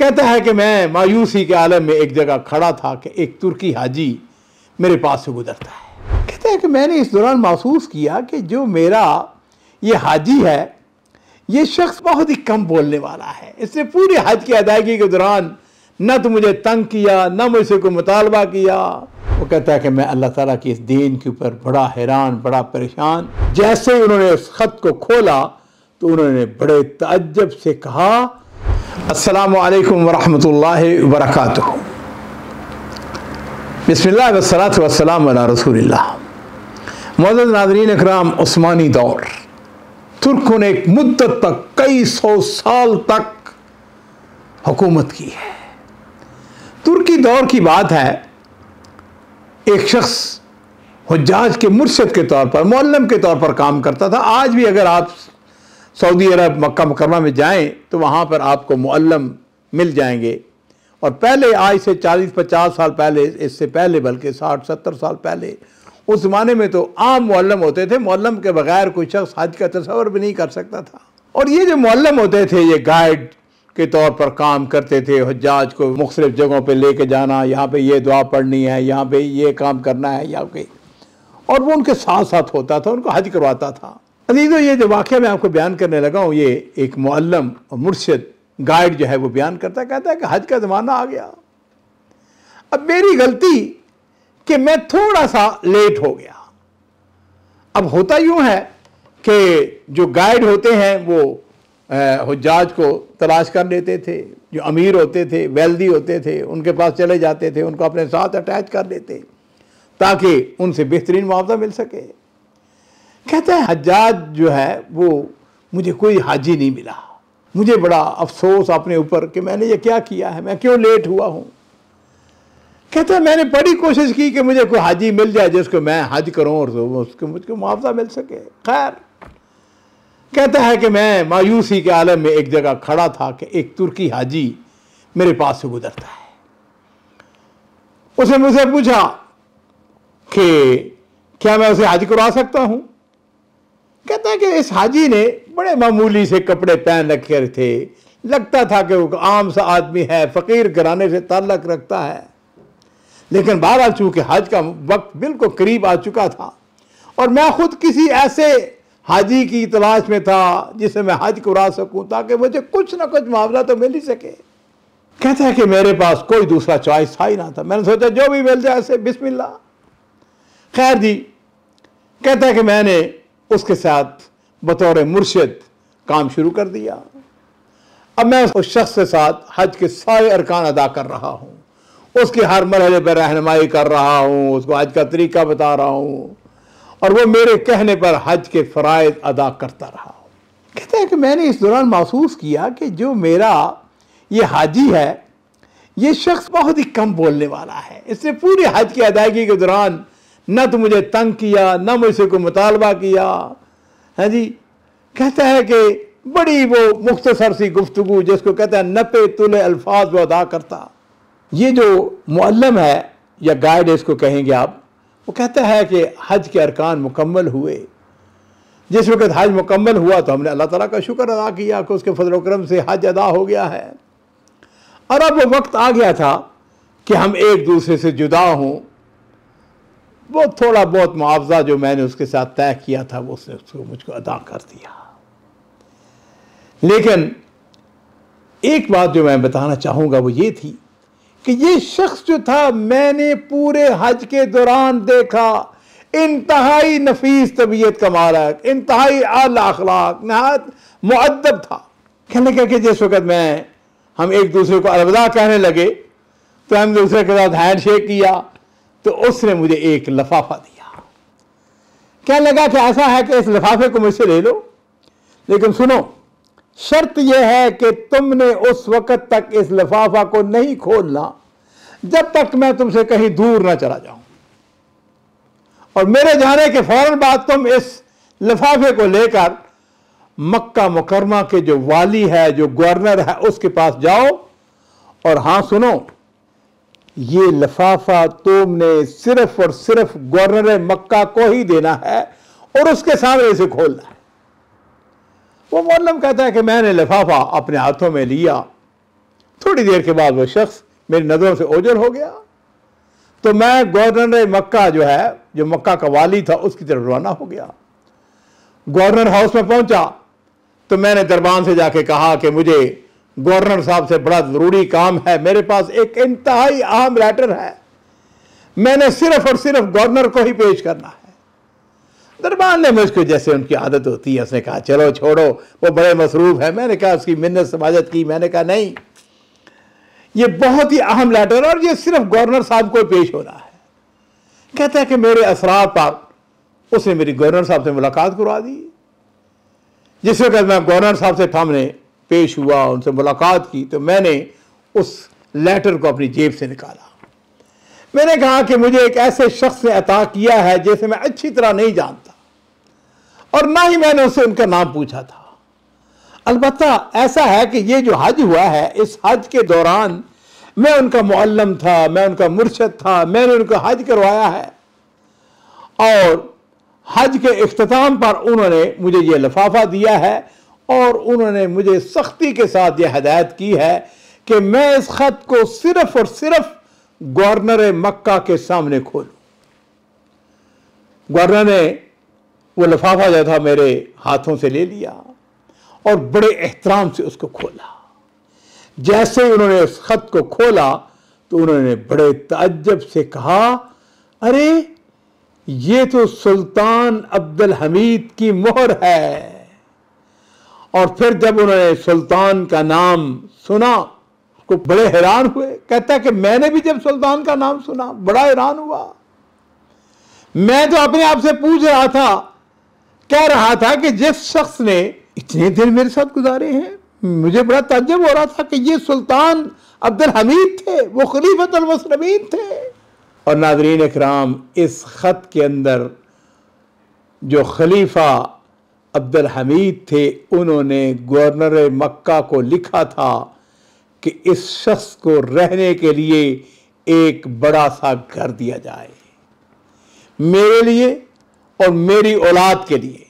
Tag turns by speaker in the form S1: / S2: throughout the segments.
S1: कहता है कि मैं मायूसी के आलम में एक जगह खड़ा था कि एक तुर्की हाजी मेरे पास से गुजरता है कहता है कि मैंने इस दौरान महसूस किया कि जो मेरा ये हाजी है ये शख्स बहुत ही कम बोलने वाला है इसने पूरे हज की अदायगी के दौरान न तो मुझे तंग किया न मुझसे कोई मुतालबा किया वो कहता है कि मैं अल्लाह ताला की इस दीन के ऊपर बड़ा हैरान बड़ा परेशान जैसे ही उन्होंने उस खत को खोला तो उन्होंने बड़े तजब से कहा असलकम वरहमल वरक बसमिल्लासलाम रसूल मदद नादरीन इकराम उस्मानी दौर तुर्कों ने एक मुद्दत तक कई सौ साल तक हुकूमत की है तुर्की दौर की बात है एक शख्स हजाज के मुर्शद के तौर पर मौलम के तौर पर काम करता था आज भी अगर आप सऊदी अरब मक्का मुकरमा में जाएं तो वहाँ पर आपको मुअल्लम मिल जाएंगे और पहले आज से 40-50 साल पहले इससे पहले बल्कि 60-70 साल पहले उस ज़माने में तो आम मुअल्लम होते थे मुअल्लम के बगैर कोई शख्स हज का तस्वर भी नहीं कर सकता था और ये जो मुअल्लम होते थे ये गाइड के तौर पर काम करते थे हजाज को मुख्तलिफ जगहों पर लेके जाना यहाँ पर ये दुआ पढ़नी है यहाँ पर ये काम करना है यहाँ के और वो उनके साथ साथ होता था उनको हज करवाता था अजीज ये जो वाक़ मैं आपको बयान करने लगा हूँ ये एक मुअल्लम और मुर्शद गाइड जो है वो बयान करता कहता है कि हज का ज़माना आ गया अब मेरी गलती कि मैं थोड़ा सा लेट हो गया अब होता यूँ है कि जो गाइड होते हैं वो हजाज को तलाश कर लेते थे जो अमीर होते थे वेल्दी होते थे उनके पास चले जाते थे उनको अपने साथ अटैच कर लेते ताकि उनसे बेहतरीन मुआवजा मिल सके कहते हैं हजाज जो है वो मुझे कोई हाजी नहीं मिला मुझे बड़ा अफसोस अपने ऊपर कि मैंने ये क्या किया है मैं क्यों लेट हुआ हूँ कहते हैं मैंने बड़ी कोशिश की कि मुझे कोई हाजी मिल जाए जिसको मैं हज करूँ और उसको मुझको मुआवजा मिल सके खैर कहता है कि मैं मायूसी के आलम में एक जगह खड़ा था कि एक तुर्की हाजी मेरे पास से गुजरता है उसने मुझसे पूछा कि क्या मैं उसे हज करवा सकता हूँ कहता है कि इस हाजी ने बड़े मामूली से कपड़े पहन रखे थे लगता था कि वो आम सा आदमी है फ़कीर घराने से ताल्लक रखता है लेकिन आ चूँकि हज का वक्त बिल्कुल करीब आ चुका था और मैं ख़ुद किसी ऐसे हाजी की तलाश में था जिसे मैं हज करा सकूं ताकि मुझे कुछ ना कुछ मुआवजा तो मिल ही सके कहता है कि मेरे पास कोई दूसरा चॉइस था ही ना था मैंने सोचा जो भी मिल जाए ऐसे बिस्मिल्ला खैर जी कहता है कि मैंने उसके साथ बतौर मुर्शद काम शुरू कर दिया अब मैं उस शख्स के साथ हज के सारे अरकान अदा कर रहा हूँ उसके हर मरहले पर रहनमाई कर रहा हूँ उसको हज का तरीका बता रहा हूँ और वो मेरे कहने पर हज के फ़रज़ अदा करता रहा कहते हैं कि मैंने इस दौरान महसूस किया कि जो मेरा ये हाजी है ये शख्स बहुत ही कम बोलने वाला है इसने पूरे हज की अदायगी के दौरान ना तो मुझे तंग किया ना मुझसे कोई मुतालबा किया है हाँ जी कहता है कि बड़ी वो मुख्तसर सी गुफ्तु जिसको कहता है नपे तुल अल्फाज व अदा करता ये जो मुअल्लम है या गाइड इसको कहेंगे आप वो कहता है कि हज के अरकान मुकम्मल हुए जिस वक्त हज मुकम्मल हुआ तो हमने अल्लाह तला का शुक्र अदा किया कि उसके फजल करम से हज अदा हो गया है और अब वो वक्त आ गया था कि हम एक दूसरे से जुदा हों वो थोड़ा बहुत मुआवजा जो मैंने उसके साथ तय किया था वो उसने उसको मुझको अदा कर दिया लेकिन एक बात जो मैं बताना चाहूंगा वो ये थी कि ये शख्स जो था मैंने पूरे हज के दौरान देखा इंतहाई नफीस तबीयत का मालक इंतहाई आला अखलाक नहायत मुद्दब था कहने लगा जिस वक्त मैं हम एक दूसरे को अलविदा कहने लगे तो हम दूसरे के साथ हैंड शेक किया तो उसने मुझे एक लफाफा दिया क्या लगा कि ऐसा है कि इस लफाफे को मुझसे ले लो लेकिन सुनो शर्त यह है कि तुमने उस वक़्त तक इस लफाफा को नहीं खोलना जब तक मैं तुमसे कहीं दूर ना चला जाऊं और मेरे जाने के फौरन बाद तुम इस लिफाफे को लेकर मक्का मुकरमा के जो वाली है जो गवर्नर है उसके पास जाओ और हां सुनो ये लफाफा तुमने सिर्फ और सिर्फ गवर्नर मक्का को ही देना है और उसके सामने इसे खोलना है वो मोलम कहता है कि मैंने लिफाफा अपने हाथों में लिया थोड़ी देर के बाद वो शख्स मेरी नज़रों से ओझल हो गया तो मैं गवर्नर मक्का जो है जो मक्का का वाली था उसकी तरफ रवाना हो गया गवर्नर हाउस में पहुंचा तो मैंने दरबान से जाके कहा कि मुझे गवर्नर साहब से बड़ा ज़रूरी काम है मेरे पास एक इंतहाई अहम लेटर है मैंने सिर्फ और सिर्फ गवर्नर को ही पेश करना है दरबार ने मुझको जैसे उनकी आदत होती है उसने कहा चलो छोड़ो वो बड़े मसरूफ़ हैं मैंने कहा उसकी मिन्नत समाजत की मैंने कहा नहीं ये बहुत ही अहम लेटर और ये सिर्फ गवर्नर साहब को पेश होना है कहता है कि मेरे असरा पर उसने मेरी गवर्नर साहब से मुलाकात करवा दी जिस वक्त मैं गवर्नर साहब से सामने पेश हुआ उनसे मुलाकात की तो मैंने उस लेटर को अपनी जेब से निकाला मैंने कहा कि मुझे एक ऐसे शख्स ने अता किया है जैसे मैं अच्छी तरह नहीं जानता और ना ही मैंने उससे उनका नाम पूछा था अलबत् ऐसा है कि ये जो हज हुआ है इस हज के दौरान मैं उनका मुअल्लम था मैं उनका मुर्शद था मैंने उनका हज करवाया है और हज के अख्ताम पर उन्होंने मुझे ये लिफाफा दिया है और उन्होंने मुझे सख्ती के साथ यह हदायत की है कि मैं इस ख़त को सिर्फ और सिर्फ गवर्नर मक्का के सामने खोलूं गवर्नर ने वो लिफाफा जो था मेरे हाथों से ले लिया और बड़े एहतराम से उसको खोला जैसे ही उन्होंने उस ख़त को खोला तो उन्होंने बड़े तजब से कहा अरे ये तो सुल्तान अब्दुल हमीद की मोहर है और फिर जब उन्होंने सुल्तान का नाम सुना तो बड़े हैरान हुए कहता है कि मैंने भी जब सुल्तान का नाम सुना बड़ा हैरान हुआ मैं तो अपने आप से पूछ रहा था कह रहा था कि जिस शख्स ने इतने दिन मेरे साथ गुजारे हैं मुझे बड़ा तजब हो रहा था कि ये सुल्तान अब्दुल हमीद थे वो खलीफत थे और नादरीन इकराम इस ख़त के अंदर जो खलीफा अब्दुल हमीद थे उन्होंने गवर्नर मक्का को लिखा था कि इस शख्स को रहने के लिए एक बड़ा सा घर दिया जाए मेरे लिए और मेरी औलाद के लिए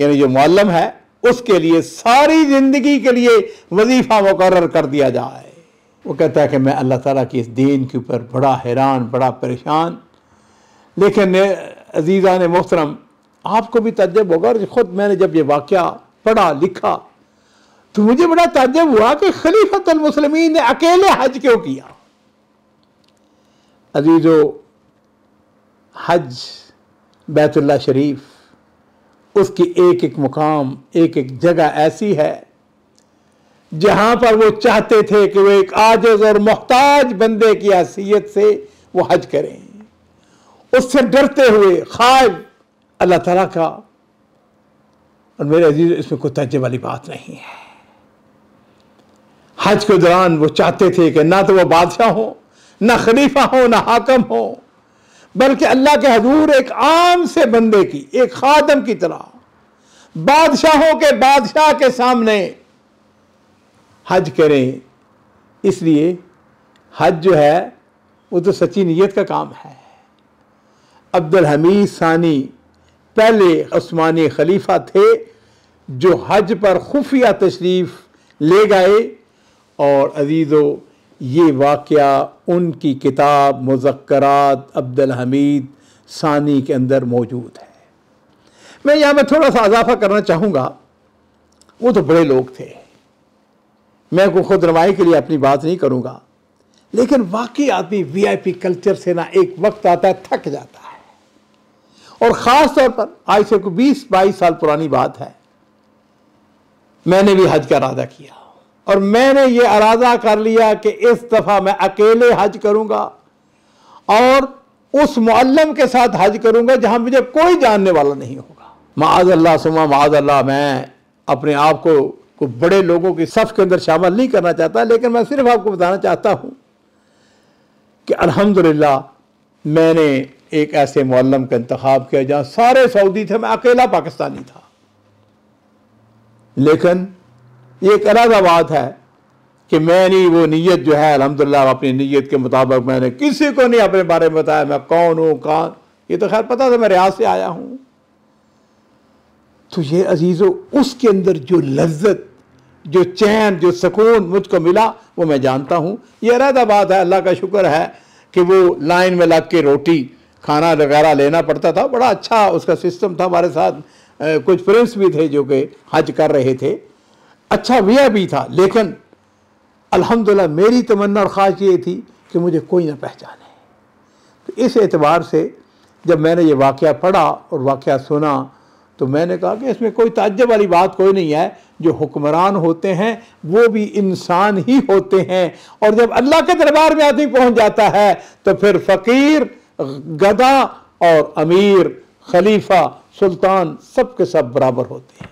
S1: यानी जो मालम है उसके लिए सारी ज़िंदगी के लिए वजीफ़ा मुकर कर दिया जाए वो कहता है कि मैं अल्लाह ताला की इस दीन के ऊपर बड़ा हैरान बड़ा परेशान लेकिन अजीज़ा ने मोहतरम आपको भी तजब होगा और ख़ुद मैंने जब ये वाक्य पढ़ा लिखा तो मुझे बड़ा तजब हुआ कि खलीफत मुसलमिन ने अकेले हज क्यों किया अजीज़ो हज बैतुल्ला शरीफ उसकी एक एक मुकाम एक एक जगह ऐसी है जहां पर वो चाहते थे कि वो एक आजज और मोहताज बंदे की हैसियत से वो हज करें उससे डरते हुए खाब अल्लाह ताला का और मेरे अजीज इसमें कोई तजे वाली बात नहीं है हज के दौरान वो चाहते थे कि ना तो वो बादशाह हो ना खलीफा हो ना हाकम हो बल्कि अल्लाह के हजूर एक आम से बंदे की एक खादम की तरह बादशाहों के बादशाह के सामने हज करें इसलिए हज जो है वो तो सच्ची नीयत का काम है अब्दुल हमीद सानी पहले उस्मानी खलीफा थे जो हज पर खुफिया तशरीफ़ ले गए और अजीज़ो ये वाक़ उनकी किताब मुजक्रात अब्दुल हमीद सानी के अंदर मौजूद है मैं यहाँ में थोड़ा सा इजाफा करना चाहूँगा वो तो बड़े लोग थे मैं को खुद रवाई के लिए अपनी बात नहीं करूँगा लेकिन वाकई आदमी वीआईपी कल्चर से ना एक वक्त आता है थक जाता है और ख़ास तौर पर आज से कोई बीस बाईस साल पुरानी बात है मैंने भी हज का अरादा किया और मैंने ये अरादा कर लिया कि इस दफ़ा मैं अकेले हज करूंगा और उस मुअल्लम के साथ हज करूंगा जहां मुझे कोई जानने वाला नहीं होगा माज अल्लाह सुमा माज अल्लाह मैं अपने आप को बड़े लोगों की सफ़ के अंदर शामिल नहीं करना चाहता लेकिन मैं सिर्फ आपको बताना चाहता हूं कि अल्हम्दुलिल्लाह मैंने एक ऐसे मौलम का इंतखब किया जहां सारे सऊदी थे मैं अकेला पाकिस्तानी था लेकिन ये एक अलग बात है कि मैंने वो नीयत जो है अलहमदिल्ला अपनी नीयत के मुताबिक मैंने किसी को नहीं अपने बारे में बताया मैं कौन हूं कहा ये तो खैर पता था मैं रियाज से आया हूं तो ये अजीज़ो उसके अंदर जो लज्जत जो चैन जो सुकून मुझको मिला वो मैं जानता हूं ये अलहदा बात है अल्लाह का शुक्र है कि वो लाइन में लग के रोटी खाना वगैरह लेना पड़ता था बड़ा अच्छा उसका सिस्टम था हमारे साथ कुछ फ्रेंड्स भी थे जो कि हज कर रहे थे अच्छा विया भी था लेकिन अल्हम्दुलिल्लाह मेरी तमन्ना और ख्वाहिश ये थी कि मुझे कोई ना पहचाने तो इस एतबार से जब मैंने ये वाक़ पढ़ा और वाक़ सुना तो मैंने कहा कि इसमें कोई ताज्जब वाली बात कोई नहीं है जो हुक्मरान होते हैं वो भी इंसान ही होते हैं और जब अल्लाह के दरबार में आदमी पहुंच जाता है तो फिर फ़कीर गदा और अमीर खलीफा सुल्तान सब के सब बराबर होते हैं